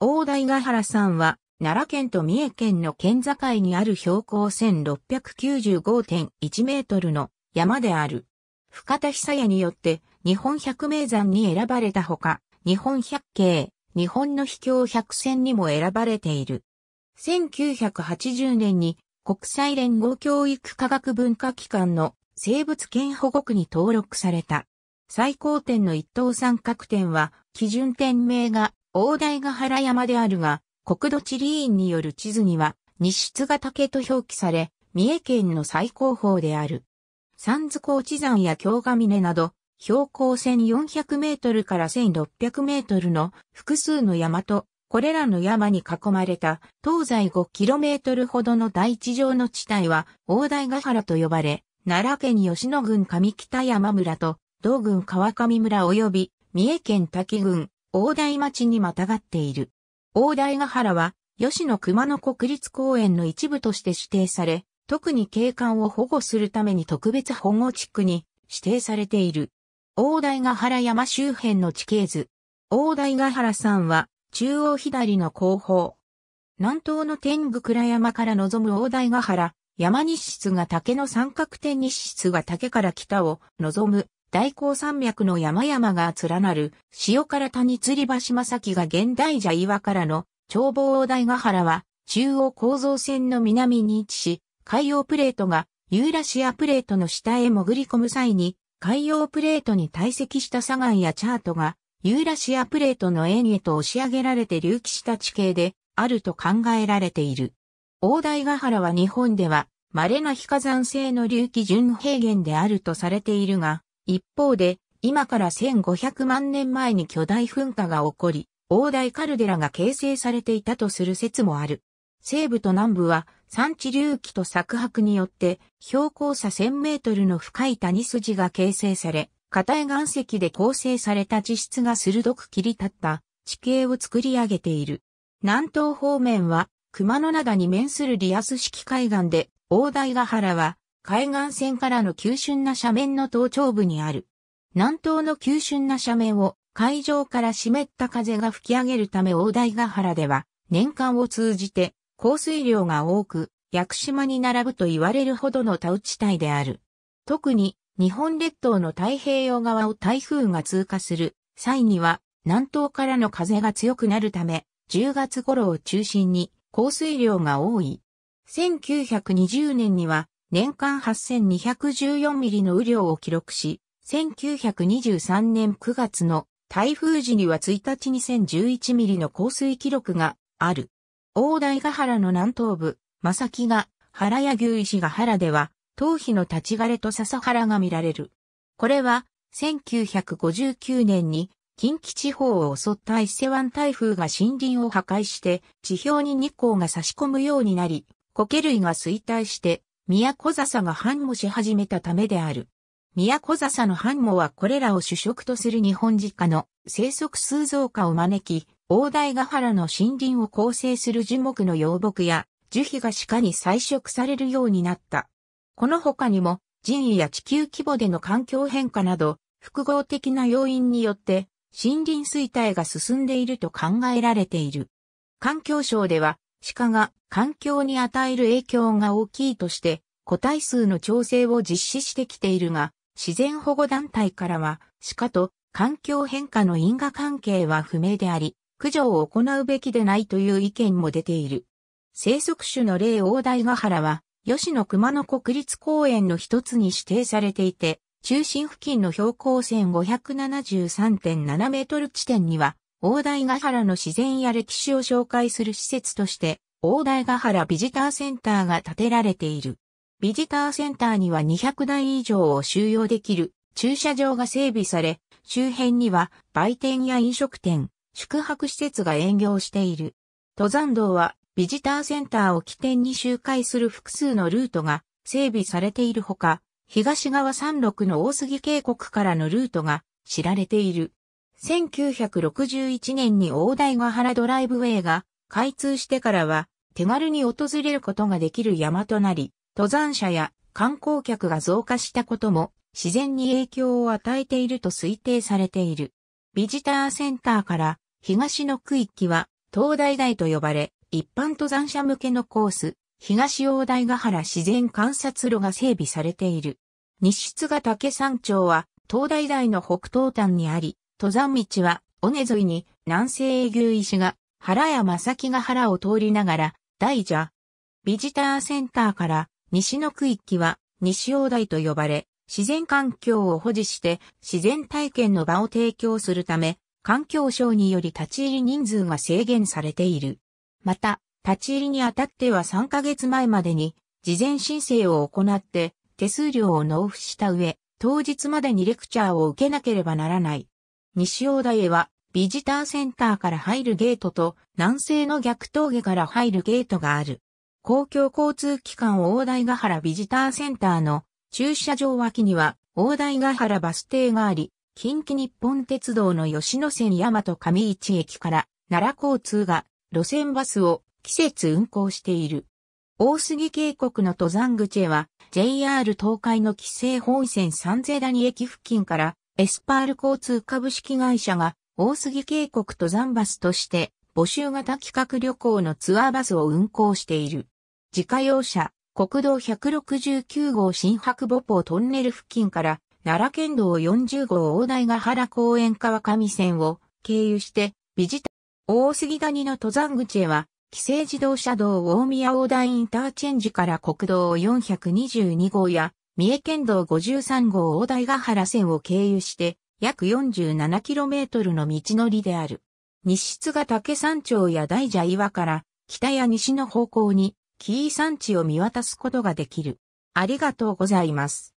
大台ヶ原山は、奈良県と三重県の県境にある標高1695.1メートルの山である。深田久也によって日本百名山に選ばれたほか、日本百景、日本の秘境百選にも選ばれている。1980年に国際連合教育科学文化機関の生物圏保護区に登録された。最高点の一等三角点は基準点名が大台ヶ原山であるが、国土地理院による地図には、西津ヶ岳と表記され、三重県の最高峰である。三津高地山や京ヶ峰など、標高1400メートルから1600メートルの複数の山と、これらの山に囲まれた東西5トルほどの大地上の地帯は大台ヶ原と呼ばれ、奈良県吉野郡上北山村と同郡川上村及び三重県滝郡大台町にまたがっている。大台ヶ原は、吉野熊野国立公園の一部として指定され、特に景観を保護するために特別保護地区に指定されている。大台ヶ原山周辺の地形図。大台ヶ原山は、中央左の後方。南東の天狗倉山から望む大台ヶ原、山西室が竹の三角点西室が竹から北を望む大高山脈の山々が連なる塩辛谷吊り橋正樹が現代じゃ岩からの眺望台ヶ原は中央構造線の南に位置し、海洋プレートがユーラシアプレートの下へ潜り込む際に海洋プレートに堆積した砂岩やチャートがユーラシアプレートの円へと押し上げられて隆起した地形であると考えられている。大台ヶ原は日本では稀な非火山性の隆起純平原であるとされているが、一方で、今から1500万年前に巨大噴火が起こり、大台カルデラが形成されていたとする説もある。西部と南部は山地隆起と削白によって標高差1000メートルの深い谷筋が形成され、硬い岩石で構成された地質が鋭く切り立った地形を作り上げている。南東方面は熊野灘に面するリアス式海岸で、大台ヶ原は海岸線からの急峻な斜面の頭頂部にある。南東の急峻な斜面を海上から湿った風が吹き上げるため大台ヶ原では年間を通じて降水量が多く、屋久島に並ぶと言われるほどの田ち帯である。特に日本列島の太平洋側を台風が通過する際には南東からの風が強くなるため10月頃を中心に降水量が多い。1920年には年間8214ミリの雨量を記録し、1923年9月の台風時には1日2 0 1 1ミリの降水記録がある。大台ヶ原の南東部、正木が原や牛石ヶ原では、頭皮の立ち枯れと笹原が見られる。これは、1959年に近畿地方を襲った伊勢湾台風が森林を破壊して、地表に日光が差し込むようになり、苔類が衰退して宮古笹が反茂し始めたためである。宮古笹の反茂はこれらを主食とする日本実家の生息数増加を招き、大台ヶ原の森林を構成する樹木の幼木や樹皮が鹿に採食されるようになった。この他にも人為や地球規模での環境変化など複合的な要因によって森林衰退が進んでいると考えられている。環境省では鹿が環境に与える影響が大きいとして、個体数の調整を実施してきているが、自然保護団体からは、鹿と環境変化の因果関係は不明であり、駆除を行うべきでないという意見も出ている。生息種の例大台ヶ原は、吉野熊野国立公園の一つに指定されていて、中心付近の標高線573.7メートル地点には、大台ヶ原の自然や歴史を紹介する施設として、大台ヶ原ビジターセンターが建てられている。ビジターセンターには200台以上を収容できる駐車場が整備され、周辺には売店や飲食店、宿泊施設が営業している。登山道はビジターセンターを起点に周回する複数のルートが整備されているほか、東側山麓の大杉渓谷からのルートが知られている。1961年に大台ヶ原ドライブウェイが開通してからは手軽に訪れることができる山となり、登山者や観光客が増加したことも自然に影響を与えていると推定されている。ビジターセンターから東の区域は東大台と呼ばれ、一般登山者向けのコース、東大台ヶ原自然観察路が整備されている。西津ヶ岳山頂は東大台の北東端にあり、登山道は、尾根沿いに南西永久石が原や正木が原を通りながら、大蛇。ビジターセンターから西の区域は西大台と呼ばれ、自然環境を保持して自然体験の場を提供するため、環境省により立ち入り人数が制限されている。また、立ち入りにあたっては3ヶ月前までに事前申請を行って手数料を納付した上、当日までにレクチャーを受けなければならない。西大田へは、ビジターセンターから入るゲートと、南西の逆峠から入るゲートがある。公共交通機関大台ヶ原ビジターセンターの駐車場脇には大台ヶ原バス停があり、近畿日本鉄道の吉野線大和上市駅から奈良交通が路線バスを季節運行している。大杉渓谷の登山口へは JR 東海の規制本線三世谷駅付近からエスパール交通株式会社が大杉渓谷登山バスとして募集型企画旅行のツアーバスを運行している。自家用車、国道169号新白母港トンネル付近から奈良県道40号大台ヶ原公園川上線を経由してビジタ大杉谷の登山口へは規制自動車道大宮大台インターチェンジから国道422号や三重県道53号大台ヶ原線を経由して、約 47km の道のりである。西室が竹山町や大蛇岩から北や西の方向に紀伊山地を見渡すことができる。ありがとうございます。